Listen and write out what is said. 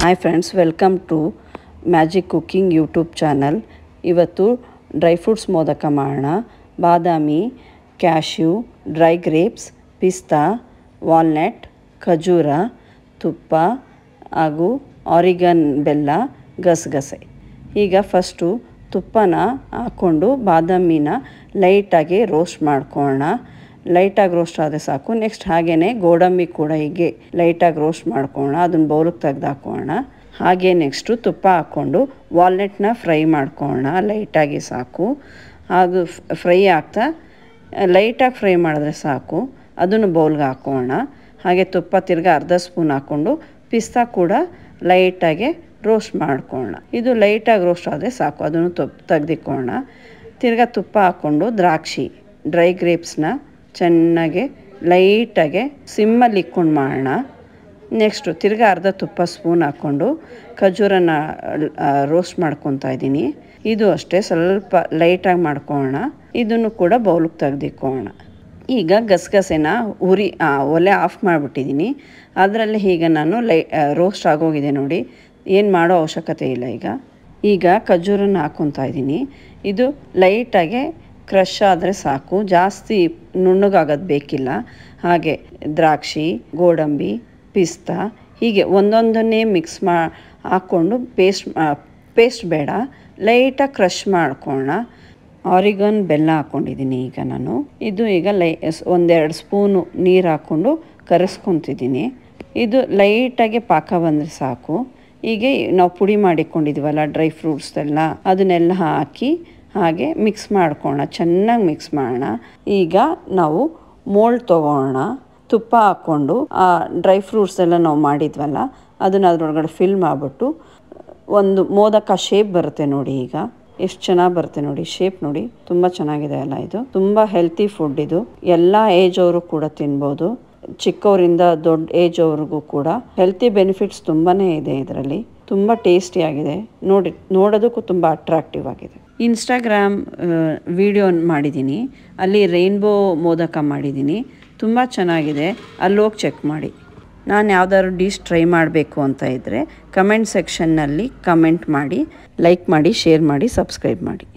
hi friends welcome to magic cooking YouTube channel ಇವತ್ತು dry fruits modak ಮಾಡೋಣ ಬಾದಾಮಿ cashew dry grapes ಪಿಸ್ತಾ walnut ಖಜೂರ ತುಪ್ಪ ಹಾಗೂ ಆರಿಗನ್ ಬೆಲ್ಲ ಗಸಗಸೆ ಈಗ ಫಸ್ಟು ತುಪ್ಪನ ಹಾಕ್ಕೊಂಡು ಬಾದಾಮಿನ ಲೈಟಾಗಿ ರೋಸ್ಟ್ ಮಾಡ್ಕೊಳ್ಳೋಣ ಲೈಟಾಗಿ ರೋಸ್ಟ್ ಆದರೆ ಸಾಕು ನೆಕ್ಸ್ಟ್ ಹಾಗೇ ಗೋಡಂಬಿ ಕೂಡ ಹೀಗೆ ಲೈಟಾಗಿ ರೋಸ್ಟ್ ಮಾಡ್ಕೊಳ್ಳೋಣ ಅದನ್ನು ಬೌಲಿಗೆ ತೆಗೆದು ಹಾಕೋಣ ಹಾಗೆ ನೆಕ್ಸ್ಟು ತುಪ್ಪ ಹಾಕ್ಕೊಂಡು ವಾಲ್ನಟ್ನ ಫ್ರೈ ಮಾಡ್ಕೊಳ್ಳೋಣ ಲೈಟಾಗಿ ಸಾಕು ಅದು ಫ್ರೈ ಆಗ್ತಾ ಲೈಟಾಗಿ ಫ್ರೈ ಮಾಡಿದ್ರೆ ಸಾಕು ಅದನ್ನು ಬೌಲ್ಗೆ ಹಾಕೋಣ ಹಾಗೆ ತುಪ್ಪ ತಿರ್ಗಿ ಅರ್ಧ ಸ್ಪೂನ್ ಹಾಕ್ಕೊಂಡು ಪಿಸ್ತಾ ಕೂಡ ಲೈಟಾಗಿ ರೋಸ್ಟ್ ಮಾಡ್ಕೊಳ್ಳೋಣ ಇದು ಲೈಟಾಗಿ ರೋಸ್ಟ್ ಆದರೆ ಸಾಕು ಅದನ್ನು ತುಪ್ಪ ತೆಗೆದಿಕ್ಕೋಣ ತಿರ್ಗಾ ತುಪ್ಪ ಹಾಕ್ಕೊಂಡು ದ್ರಾಕ್ಷಿ ಡ್ರೈ ಗ್ರೇಪ್ಸ್ನ ಚೆನ್ನಾಗಿ ಲೈಟಾಗೆ ಸಿಮ್ಮಲ್ಲಿ ಇಕ್ಕೊಂಡು ಮಾಡೋಣ ನೆಕ್ಸ್ಟು ತಿರ್ಗಿ ಅರ್ಧ ತುಪ್ಪ ಸ್ಪೂನ್ ಹಾಕ್ಕೊಂಡು ಖಜೂರನ ರೋಸ್ಟ್ ಮಾಡ್ಕೊತಾ ಇದ್ದೀನಿ ಇದು ಅಷ್ಟೇ ಸ್ವಲ್ಪ ಲೈಟಾಗಿ ಮಾಡ್ಕೊಳ್ಳೋಣ ಇದನ್ನು ಕೂಡ ಬೌಲಿಗೆ ತೆಗೆದಿಕ್ಕೋಣ ಈಗ ಗಸಗಸೆನ ಉರಿ ಒಲೆ ಆಫ್ ಮಾಡಿಬಿಟ್ಟಿದ್ದೀನಿ ಅದರಲ್ಲಿ ಈಗ ನಾನು ಲೈ ರೋಸ್ಟ್ ಆಗೋಗಿದೆ ನೋಡಿ ಏನು ಮಾಡೋ ಅವಶ್ಯಕತೆ ಇಲ್ಲ ಈಗ ಈಗ ಖಜೂರನ್ನು ಹಾಕ್ಕೊತಾ ಇದ್ದೀನಿ ಇದು ಲೈಟಾಗೆ ಕ್ರಷ್ ಆದರೆ ಸಾಕು ಜಾಸ್ತಿ ನುಣ್ಣಗಾಗೋದು ಬೇಕಿಲ್ಲ ಹಾಗೆ ದ್ರಾಕ್ಷಿ ಗೋಡಂಬಿ ಪಿಸ್ತಾ ಹೀಗೆ ಒಂದೊಂದನ್ನೇ ಮಿಕ್ಸ್ ಮಾ ಹಾಕ್ಕೊಂಡು ಪೇಸ್ಟ್ ಪೇಸ್ಟ್ ಬೇಡ ಲೈಟಾಗಿ ಕ್ರಷ್ ಮಾಡ್ಕೊಳ್ಳೋಣ ಆರಿಗನ್ ಬೆಲ್ಲ ಹಾಕ್ಕೊಂಡಿದ್ದೀನಿ ಈಗ ನಾನು ಇದು ಈಗ ಲೈ ಒಂದೆರಡು ಸ್ಪೂನು ನೀರು ಹಾಕ್ಕೊಂಡು ಕರೆಸ್ಕೊತಿದ್ದೀನಿ ಇದು ಲೈಟಾಗಿ ಪಾಕ ಬಂದರೆ ಸಾಕು ಹೀಗೆ ನಾವು ಪುಡಿ ಮಾಡಿಕೊಂಡಿದ್ದೀವಲ್ಲ ಡ್ರೈ ಫ್ರೂಟ್ಸ್ ಎಲ್ಲ ಅದನ್ನೆಲ್ಲ ಹಾಕಿ ಹಾಗೆ ಮಿಕ್ಸ್ ಮಾಡ್ಕೋಣ ಚೆನ್ನಾಗಿ ಮಿಕ್ಸ್ ಮಾಡೋಣ ಈಗ ನಾವು ಮೋಲ್ಡ್ ತೊಗೋಣ ತುಪ್ಪ ಹಾಕ್ಕೊಂಡು ಆ ಡ್ರೈ ಫ್ರೂಟ್ಸ್ ಎಲ್ಲ ನಾವು ಮಾಡಿದ್ವಲ್ಲ ಅದನ್ನು ಅದರೊಳಗಡೆ ಫಿಲ್ ಮಾಡಿಬಿಟ್ಟು ಒಂದು ಮೋದಕ ಶೇಪ್ ಬರುತ್ತೆ ನೋಡಿ ಈಗ ಎಷ್ಟು ಚೆನ್ನಾಗಿ ಬರುತ್ತೆ ನೋಡಿ ಶೇಪ್ ನೋಡಿ ತುಂಬ ಚೆನ್ನಾಗಿದೆ ಅಲ್ಲ ಇದು ತುಂಬ ಹೆಲ್ತಿ ಫುಡ್ ಇದು ಎಲ್ಲ ಏಜ್ ಅವರು ಕೂಡ ತಿನ್ಬೋದು ಚಿಕ್ಕವರಿಂದ ದೊಡ್ಡ ಏಜ್ ಅವ್ರಿಗೂ ಕೂಡ ಹೆಲ್ತಿ ಬೆನಿಫಿಟ್ಸ್ ತುಂಬಾ ಇದೆ ಇದರಲ್ಲಿ ತುಂಬ ಟೇಸ್ಟಿಯಾಗಿದೆ ನೋಡಿ ನೋಡೋದಕ್ಕೂ ತುಂಬ ಅಟ್ರಾಕ್ಟಿವ್ ಆಗಿದೆ ಇನ್ಸ್ಟಾಗ್ರಾಮ್ ವೀಡಿಯೋ ಮಾಡಿದ್ದೀನಿ ಅಲ್ಲಿ ರೈನ್ಬೋ ಮೋದಕ ಮಾಡಿದ್ದೀನಿ ತುಂಬ ಚೆನ್ನಾಗಿದೆ ಅಲ್ಲಿ ಹೋಗಿ ಚೆಕ್ ಮಾಡಿ ನಾನು ಯಾವ್ದಾದ್ರು ಡಿಶ್ ಟ್ರೈ ಮಾಡಬೇಕು ಅಂತ ಇದ್ದರೆ ಕಮೆಂಟ್ ಸೆಕ್ಷನ್ನಲ್ಲಿ ಕಮೆಂಟ್ ಮಾಡಿ ಲೈಕ್ ಮಾಡಿ ಶೇರ್ ಮಾಡಿ ಸಬ್ಸ್ಕ್ರೈಬ್ ಮಾಡಿ